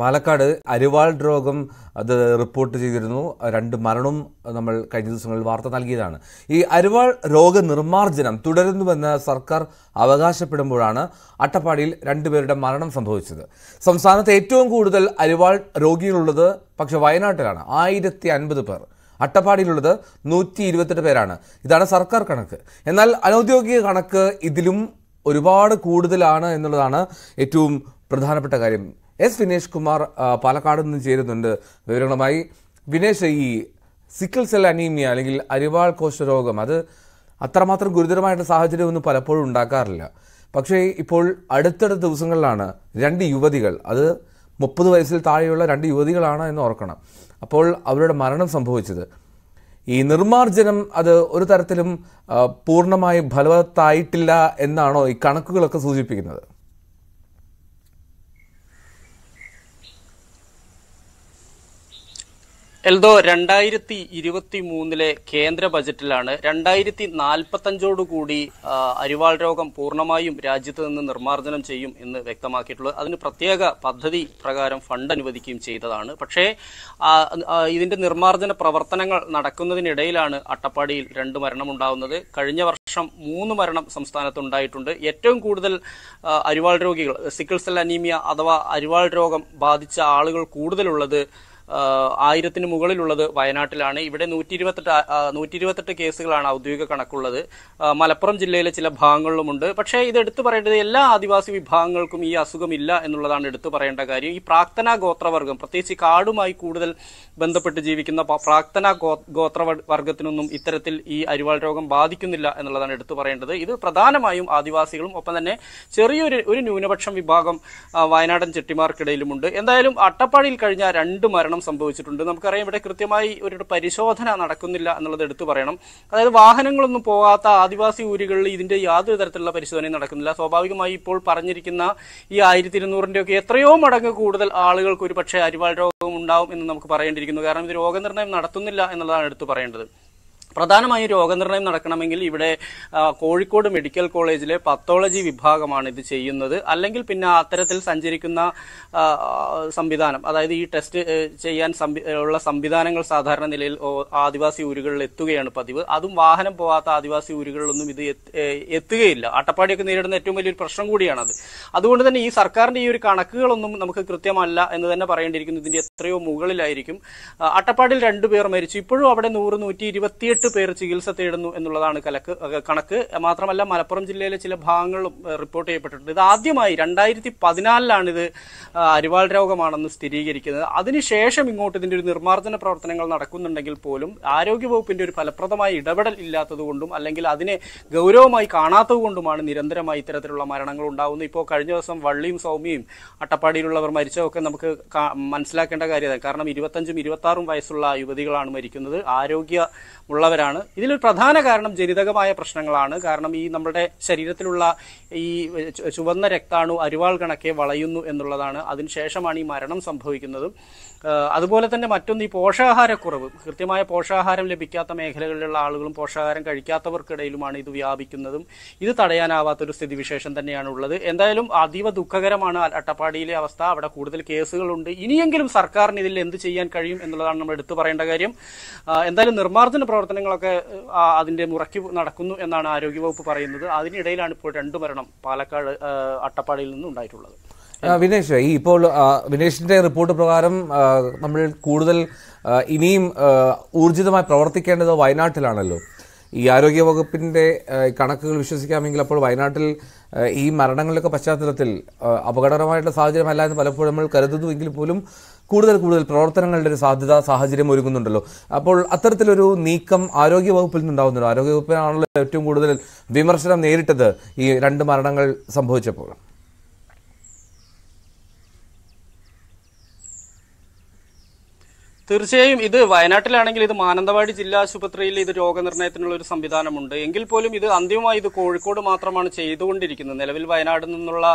പാലക്കാട് അരിവാൾ രോഗം അത് റിപ്പോർട്ട് ചെയ്തിരുന്നു രണ്ട് മരണവും നമ്മൾ കഴിഞ്ഞ ദിവസങ്ങളിൽ വാർത്ത നൽകിയതാണ് ഈ അരിവാൾ രോഗ നിർമ്മാർജ്ജനം തുടരുന്നുവെന്ന് സർക്കാർ അവകാശപ്പെടുമ്പോഴാണ് അട്ടപ്പാടിയിൽ രണ്ടുപേരുടെ മരണം സംഭവിച്ചത് സംസ്ഥാനത്ത് ഏറ്റവും കൂടുതൽ അരിവാൾ രോഗികളുള്ളത് പക്ഷെ വയനാട്ടിലാണ് ആയിരത്തി അൻപത് പേർ അട്ടപ്പാടിയിലുള്ളത് നൂറ്റി ഇരുപത്തെട്ട് പേരാണ് ഇതാണ് സർക്കാർ കണക്ക് എന്നാൽ അനൗദ്യോഗിക കണക്ക് ഇതിലും ഒരുപാട് കൂടുതലാണ് എന്നുള്ളതാണ് ഏറ്റവും പ്രധാനപ്പെട്ട കാര്യം എസ് വിനേഷ് കുമാർ പാലക്കാട് നിന്ന് ചേരുന്നുണ്ട് വിവരങ്ങളുമായി വിനേഷ് ഈ സിക്കിൾ സെൽ അനീമിയ അല്ലെങ്കിൽ അരിവാൾ രോഗം അത് അത്രമാത്രം ഗുരുതരമായിട്ടുള്ള സാഹചര്യമൊന്നും പലപ്പോഴും ഉണ്ടാക്കാറില്ല പക്ഷേ ഇപ്പോൾ അടുത്തടുത്ത ദിവസങ്ങളിലാണ് രണ്ട് യുവതികൾ അത് മുപ്പത് വയസ്സിൽ താഴെയുള്ള രണ്ട് യുവതികളാണ് എന്ന് ഓർക്കണം അപ്പോൾ അവരുടെ മരണം സംഭവിച്ചത് ഈ നിർമാർജ്ജനം അത് ഒരു തരത്തിലും പൂർണ്ണമായി ഫലവത്തായിട്ടില്ല എന്നാണോ ഈ കണക്കുകളൊക്കെ സൂചിപ്പിക്കുന്നത് എൽദോ രണ്ടായിരത്തി ഇരുപത്തി മൂന്നിലെ കേന്ദ്ര ബജറ്റിലാണ് രണ്ടായിരത്തി നാൽപ്പത്തഞ്ചോടുകൂടി അരിവാൾ രോഗം പൂർണ്ണമായും രാജ്യത്ത് നിന്ന് നിർമ്മാർജ്ജനം ചെയ്യും എന്ന് വ്യക്തമാക്കിയിട്ടുള്ളത് അതിന് പ്രത്യേക പദ്ധതി പ്രകാരം ഫണ്ട് അനുവദിക്കുകയും ചെയ്തതാണ് പക്ഷേ ഇതിന്റെ നിർമ്മാർജ്ജന പ്രവർത്തനങ്ങൾ നടക്കുന്നതിനിടയിലാണ് അട്ടപ്പാടിയിൽ രണ്ട് ഉണ്ടാകുന്നത് കഴിഞ്ഞ വർഷം മൂന്ന് മരണം സംസ്ഥാനത്തുണ്ടായിട്ടുണ്ട് ഏറ്റവും കൂടുതൽ അരിവാൾ രോഗികൾ സിക്കിൾസെൽ അനീമിയ അഥവാ അരിവാൾ രോഗം ബാധിച്ച ആളുകൾ കൂടുതലുള്ളത് ആയിരത്തിന് മുകളിലുള്ളത് വയനാട്ടിലാണ് ഇവിടെ നൂറ്റി ഇരുപത്തെട്ട് നൂറ്റി ഇരുപത്തെട്ട് കേസുകളാണ് ഔദ്യോഗിക കണക്കുള്ളത് മലപ്പുറം ജില്ലയിലെ ചില ഭാഗങ്ങളിലുമുണ്ട് പക്ഷേ ഇത് എടുത്തു പറയേണ്ടത് എല്ലാ ആദിവാസി വിഭാഗങ്ങൾക്കും ഈ അസുഖമില്ല എന്നുള്ളതാണ് എടുത്തു പറയേണ്ട കാര്യം ഈ പ്രാക്തന ഗോത്രവർഗം പ്രത്യേകിച്ച് കാടുമായി കൂടുതൽ ബന്ധപ്പെട്ട് ജീവിക്കുന്ന പ്രാക്തന ഗോത്രവർഗത്തിനൊന്നും ഇത്തരത്തിൽ ഈ അരിവാൾ രോഗം ബാധിക്കുന്നില്ല എന്നുള്ളതാണ് എടുത്തു പറയേണ്ടത് ഇത് പ്രധാനമായും ആദിവാസികളും ഒപ്പം തന്നെ ചെറിയൊരു ഒരു ന്യൂനപക്ഷം വിഭാഗം വയനാടൻ ചെട്ടിമാർക്കിടയിലുമുണ്ട് എന്തായാലും അട്ടപ്പാടിയിൽ കഴിഞ്ഞ രണ്ട് മരണം മരണം സംഭവിച്ചിട്ടുണ്ട് നമുക്കറിയാം ഇവിടെ കൃത്യമായി ഒരു പരിശോധന നടക്കുന്നില്ല എന്നുള്ളത് എടുത്തു പറയണം അതായത് വാഹനങ്ങളൊന്നും പോകാത്ത ആദിവാസി ഊരുകളിൽ ഇതിന്റെ യാതൊരു തരത്തിലുള്ള പരിശോധനയും നടക്കുന്നില്ല സ്വാഭാവികമായി ഇപ്പോൾ പറഞ്ഞിരിക്കുന്ന ഈ ആയിരത്തി ഇരുന്നൂറിൻ്റെ ഒക്കെ എത്രയോ മടങ്ങ് കൂടുതൽ ആളുകൾക്ക് ഒരു പക്ഷേ അരിവാൾ രോഗം ഉണ്ടാവും എന്ന് നമുക്ക് പറയേണ്ടിയിരിക്കുന്നു കാരണം ഇത് രോഗനിർണയം നടത്തുന്നില്ല എന്നുള്ളതാണ് എടുത്തു പറയേണ്ടത് പ്രധാനമായും രോഗനിർണയം നടക്കണമെങ്കിൽ ഇവിടെ കോഴിക്കോട് മെഡിക്കൽ കോളേജിലെ പത്തോളജി വിഭാഗമാണ് ഇത് ചെയ്യുന്നത് അല്ലെങ്കിൽ പിന്നെ അത്തരത്തിൽ സഞ്ചരിക്കുന്ന സംവിധാനം അതായത് ഈ ടെസ്റ്റ് ചെയ്യാൻ ഉള്ള സംവിധാനങ്ങൾ സാധാരണ നിലയിൽ ആദിവാസി ഊരുകളിൽ എത്തുകയാണ് പതിവ് അതും വാഹനം പോവാത്ത ആദിവാസി ഊരുകളിലൊന്നും ഇത് എത്തുകയില്ല അട്ടപ്പാടിയൊക്കെ നേരിടുന്ന ഏറ്റവും വലിയൊരു പ്രശ്നം കൂടിയാണത് അതുകൊണ്ട് തന്നെ ഈ സർക്കാരിന്റെ ഈ ഒരു കണക്കുകളൊന്നും നമുക്ക് കൃത്യമല്ല എന്ന് തന്നെ പറയേണ്ടിയിരിക്കുന്നു ഇതിന്റെ എത്രയോ മുകളിലായിരിക്കും അട്ടപ്പാടിയിൽ രണ്ടുപേർ മരിച്ചു ഇപ്പോഴും അവിടെ നൂറ് നൂറ്റി എട്ട് പേർ ചികിത്സ തേടുന്നു എന്നുള്ളതാണ് കലക്ക് കണക്ക് മാത്രമല്ല മലപ്പുറം ജില്ലയിലെ ചില ഭാഗങ്ങളും റിപ്പോർട്ട് ചെയ്യപ്പെട്ടിട്ടുണ്ട് ഇത് ആദ്യമായി രണ്ടായിരത്തി പതിനാലിലാണ് ഇത് അരിവാൾ രോഗമാണെന്ന് സ്ഥിരീകരിക്കുന്നത് അതിനുശേഷം ഇങ്ങോട്ട് ഇതിന്റെ ഒരു നിർമ്മാർജ്ജന പ്രവർത്തനങ്ങൾ നടക്കുന്നുണ്ടെങ്കിൽ പോലും ആരോഗ്യവകുപ്പിന്റെ ഒരു ഫലപ്രദമായ ഇടപെടൽ ഇല്ലാത്തതുകൊണ്ടും അല്ലെങ്കിൽ അതിനെ ഗൗരവമായി കാണാത്തതുകൊണ്ടുമാണ് നിരന്തരമായി ഇത്തരത്തിലുള്ള മരണങ്ങൾ ഉണ്ടാകുന്നത് ഇപ്പോൾ കഴിഞ്ഞ ദിവസം വള്ളിയും സൗമ്യയും അട്ടപ്പാടിയിലുള്ളവർ മരിച്ചതൊക്കെ നമുക്ക് മനസ്സിലാക്കേണ്ട കാര്യമാണ് കാരണം ഇരുപത്തഞ്ചും ഇരുപത്തി വയസ്സുള്ള യുവതികളാണ് മരിക്കുന്നത് ആരോഗ്യ ഉള്ളവരാണ് ഇതിലൊരു പ്രധാന കാരണം ജനിതകമായ പ്രശ്നങ്ങളാണ് കാരണം ഈ നമ്മുടെ ശരീരത്തിലുള്ള ഈ ചുവന്ന രക്താണു അരിവാൾ കണക്കെ വളയുന്നു എന്നുള്ളതാണ് അതിനുശേഷമാണ് ഈ മരണം സംഭവിക്കുന്നത് അതുപോലെ തന്നെ മറ്റൊന്ന് ഈ പോഷകാഹാരക്കുറവ് കൃത്യമായ പോഷകാഹാരം ലഭിക്കാത്ത മേഖലകളിലുള്ള ആളുകളും പോഷകാഹാരം കഴിക്കാത്തവർക്കിടയിലുമാണ് ഇത് വ്യാപിക്കുന്നതും ഇത് തടയാനാവാത്തൊരു സ്ഥിതിവിശേഷം തന്നെയാണ് ഉള്ളത് എന്തായാലും അതീവ ദുഃഖകരമാണ് അട്ടപ്പാടിയിലെ അവസ്ഥ അവിടെ കൂടുതൽ കേസുകളുണ്ട് ഇനിയെങ്കിലും സർക്കാരിന് ഇതിൽ എന്ത് ചെയ്യാൻ കഴിയും എന്നുള്ളതാണ് നമ്മൾ എടുത്തു പറയേണ്ട കാര്യം എന്തായാലും നിർമ്മാർജ്ജന പ്രവർത്തനങ്ങൾ പ്രവർത്തനങ്ങളൊക്കെ അതിൻ്റെ മുറയ്ക്ക് നടക്കുന്നു എന്നാണ് ആരോഗ്യവകുപ്പ് പറയുന്നത് അതിനിടയിലാണ് ഇപ്പോൾ രണ്ടു മരണം പാലക്കാട് അട്ടപ്പാടിയിൽ നിന്നും ഉണ്ടായിട്ടുള്ളത് വിനേഷ് ഈ ഇപ്പോൾ വിനേഷിന്റെ റിപ്പോർട്ട് പ്രകാരം നമ്മൾ കൂടുതൽ ഇനിയും ഊർജിതമായി പ്രവർത്തിക്കേണ്ടത് വയനാട്ടിലാണല്ലോ ഈ ആരോഗ്യവകുപ്പിന്റെ കണക്കുകൾ വിശ്വസിക്കാമെങ്കിൽ അപ്പോൾ വയനാട്ടിൽ ഈ മരണങ്ങളുടെയൊക്കെ പശ്ചാത്തലത്തിൽ അപകടകരമായിട്ടുള്ള സാഹചര്യമല്ല എന്ന് പലപ്പോഴും നമ്മൾ കരുതുന്നുവെങ്കിൽ പോലും കൂടുതൽ കൂടുതൽ പ്രവർത്തനങ്ങളുടെ ഒരു സാധ്യത സാഹചര്യം ഒരുങ്ങുന്നുണ്ടല്ലോ അപ്പോൾ അത്തരത്തിലൊരു നീക്കം വകുപ്പിൽ നിന്നുണ്ടാവുന്നുണ്ടോ ആരോഗ്യവകുപ്പിനാണല്ലോ ഏറ്റവും കൂടുതൽ വിമർശനം നേരിട്ടത് ഈ രണ്ട് മരണങ്ങൾ സംഭവിച്ചപ്പോൾ തീർച്ചയായും ഇത് വയനാട്ടിലാണെങ്കിൽ ഇത് മാനന്തവാടി ജില്ലാ ആശുപത്രിയിൽ ഇത് രോഗനിർണയത്തിനുള്ള ഒരു സംവിധാനമുണ്ട് എങ്കിൽ പോലും ഇത് അന്തിമമായി ഇത് കോഴിക്കോട് മാത്രമാണ് ചെയ്തുകൊണ്ടിരിക്കുന്നത് നിലവിൽ വയനാട് നിന്നുള്ള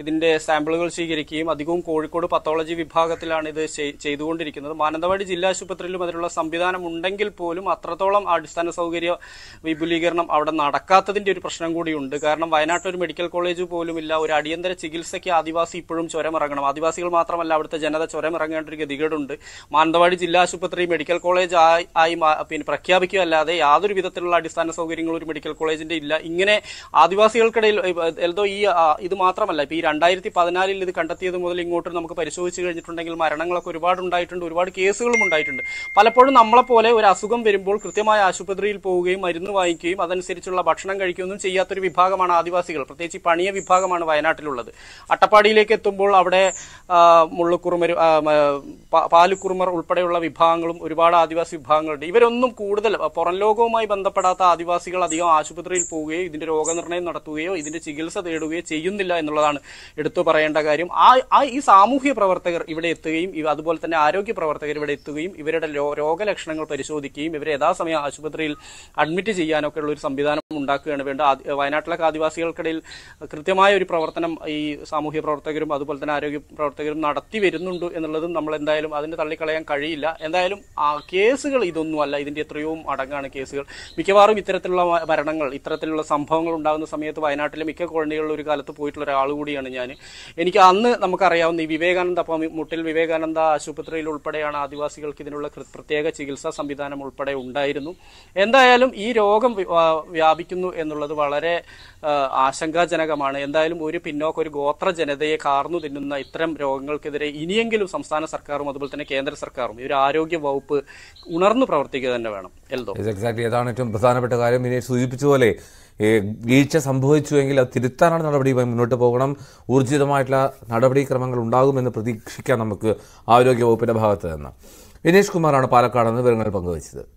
ഇതിന്റെ സാമ്പിളുകൾ സ്വീകരിക്കുകയും അധികവും കോഴിക്കോട് പത്തോളജി വിഭാഗത്തിലാണ് ഇത് ചെയ്തുകൊണ്ടിരിക്കുന്നത് മാനന്തവാടി ജില്ലാ ആശുപത്രിയിലും അതിനുള്ള സംവിധാനം ഉണ്ടെങ്കിൽ പോലും അത്രത്തോളം അടിസ്ഥാന സൗകര്യ വിപുലീകരണം അവിടെ നടക്കാത്തതിന്റെ ഒരു പ്രശ്നം കൂടിയുണ്ട് കാരണം വയനാട്ടിൽ ഒരു മെഡിക്കൽ കോളേജ് പോലും ഇല്ല ഒരു അടിയന്തര ചികിത്സയ്ക്ക് ആദിവാസി ഇപ്പോഴും ചുരമിറങ്ങണം ആദിവാസികൾ മാത്രമല്ല അവിടുത്തെ ജനത ചുരമിറങ്ങേണ്ട ഒരു ഗതികേടുണ്ട് മാനന്തവാടി ജില്ലാ ആശുപത്രി മെഡിക്കൽ കോളേജ് ആയി പിന്നെ പ്രഖ്യാപിക്കുകയല്ലാതെ യാതൊരു വിധത്തിലുള്ള അടിസ്ഥാന സൗകര്യങ്ങൾ ഒരു മെഡിക്കൽ കോളേജിന്റെ ഇല്ല ഇങ്ങനെ ആദിവാസികൾക്കിടയിൽ എന്തോ ഈ ഇത് മാത്രമല്ല ഇപ്പൊ ഈ രണ്ടായിരത്തി പതിനാലിൽ ഇത് കണ്ടെത്തിയത് മുതൽ ഇങ്ങോട്ട് നമുക്ക് പരിശോധിച്ച് കഴിഞ്ഞിട്ടുണ്ടെങ്കിൽ മരണങ്ങളൊക്കെ ഒരുപാട് ഉണ്ടായിട്ടുണ്ട് ഒരുപാട് കേസുകളും ഉണ്ടായിട്ടുണ്ട് പലപ്പോഴും നമ്മളെപ്പോലെ ഒരു അസുഖം വരുമ്പോൾ കൃത്യമായ ആശുപത്രിയിൽ പോവുകയും മരുന്ന് വാങ്ങിക്കുകയും അതനുസരിച്ചുള്ള ഭക്ഷണം കഴിക്കുകയൊന്നും ചെയ്യാത്തൊരു വിഭാഗമാണ് ആദിവാസികൾ പ്രത്യേകിച്ച് പണിയ വിഭാഗമാണ് വയനാട്ടിലുള്ളത് അട്ടപ്പാടിയിലേക്ക് എത്തുമ്പോൾ അവിടെ മുള്ളുക്കുറുമർ പാലുക്കുറുമർ ഉൾപ്പെടെ ഉൾപ്പെടെയുള്ള വിഭാഗങ്ങളും ഒരുപാട് ആദിവാസി വിഭാഗങ്ങളുണ്ട് ഇവരൊന്നും കൂടുതൽ പുറം ലോകവുമായി ബന്ധപ്പെടാത്ത ആദിവാസികൾ അധികം ആശുപത്രിയിൽ പോവുകയോ ഇതിന്റെ രോഗനിർണയം നടത്തുകയോ ഇതിന്റെ ചികിത്സ തേടുകയോ ചെയ്യുന്നില്ല എന്നുള്ളതാണ് എടുത്തു പറയേണ്ട കാര്യം ആ ഈ സാമൂഹ്യ പ്രവർത്തകർ ഇവിടെ എത്തുകയും അതുപോലെ തന്നെ ആരോഗ്യ പ്രവർത്തകർ ഇവിടെ എത്തുകയും ഇവരുടെ രോഗലക്ഷണങ്ങൾ പരിശോധിക്കുകയും ഇവരെ യഥാസമയം ആശുപത്രിയിൽ അഡ്മിറ്റ് ചെയ്യാനൊക്കെയുള്ള ഒരു സംവിധാനം ഉണ്ടാക്കുകയാണ് വേണ്ട വയനാട്ടിലൊക്കെ ആദിവാസികൾക്കിടയിൽ കൃത്യമായ ഒരു പ്രവർത്തനം ഈ സാമൂഹ്യ പ്രവർത്തകരും അതുപോലെ തന്നെ ആരോഗ്യ പ്രവർത്തകരും നടത്തി വരുന്നുണ്ട് എന്നുള്ളതും നമ്മൾ എന്തായാലും അതിൻ്റെ തള്ളിക്കളയാൻ കഴിയില്ല എന്തായാലും കേസുകൾ ഇതൊന്നും അല്ല ഇതിന്റെ എത്രയോ അടങ്ങാണ് കേസുകൾ മിക്കവാറും ഇത്തരത്തിലുള്ള മരണങ്ങൾ ഇത്തരത്തിലുള്ള സംഭവങ്ങൾ ഉണ്ടാകുന്ന സമയത്ത് വയനാട്ടിലെ മിക്ക കോളനികളിൽ ഒരു കാലത്ത് പോയിട്ടുള്ള ഒരാൾ കൂടിയാണ് ഞാൻ എനിക്ക് അന്ന് നമുക്കറിയാവുന്ന ഈ വിവേകാനന്ദ മുട്ടിൽ വിവേകാനന്ദ ആശുപത്രിയിൽ ഉൾപ്പെടെയാണ് ആദിവാസികൾക്ക് ഇതിനുള്ള പ്രത്യേക ചികിത്സാ സംവിധാനം ഉൾപ്പെടെ ഉണ്ടായിരുന്നു എന്തായാലും ഈ രോഗം വ്യാപിക്കും സംഭവിക്കുന്നു എന്നുള്ളത് വളരെ ആശങ്കാജനകമാണ് എന്തായാലും ഒരു പിന്നോക്ക ഒരു ഗോത്ര ജനതയെ കാർന്നു തിന്നുന്ന ഇത്തരം രോഗങ്ങൾക്കെതിരെ ഇനിയെങ്കിലും സംസ്ഥാന സർക്കാരും അതുപോലെ തന്നെ കേന്ദ്ര സർക്കാരും ഈ ഒരു ആരോഗ്യ വകുപ്പ് ഉണർന്നു പ്രവർത്തിക്കുക തന്നെ വേണം എൽദോ എക്സാക്ട് ഏതാണ് ഏറ്റവും പ്രധാനപ്പെട്ട കാര്യം ഇതിനെ പോലെ വീഴ്ച സംഭവിച്ചുവെങ്കിൽ അത് തിരുത്താനാണ് നടപടി മുന്നോട്ട് പോകണം ഊർജിതമായിട്ടുള്ള നടപടിക്രമങ്ങൾ ഉണ്ടാകുമെന്ന് പ്രതീക്ഷിക്കാം നമുക്ക് ആരോഗ്യ വകുപ്പിന്റെ ഭാഗത്ത് നിന്ന് വിനേഷ് കുമാറാണ് പാലക്കാട് നിന്ന് വിവരങ്ങൾ പങ്കുവച്ചത്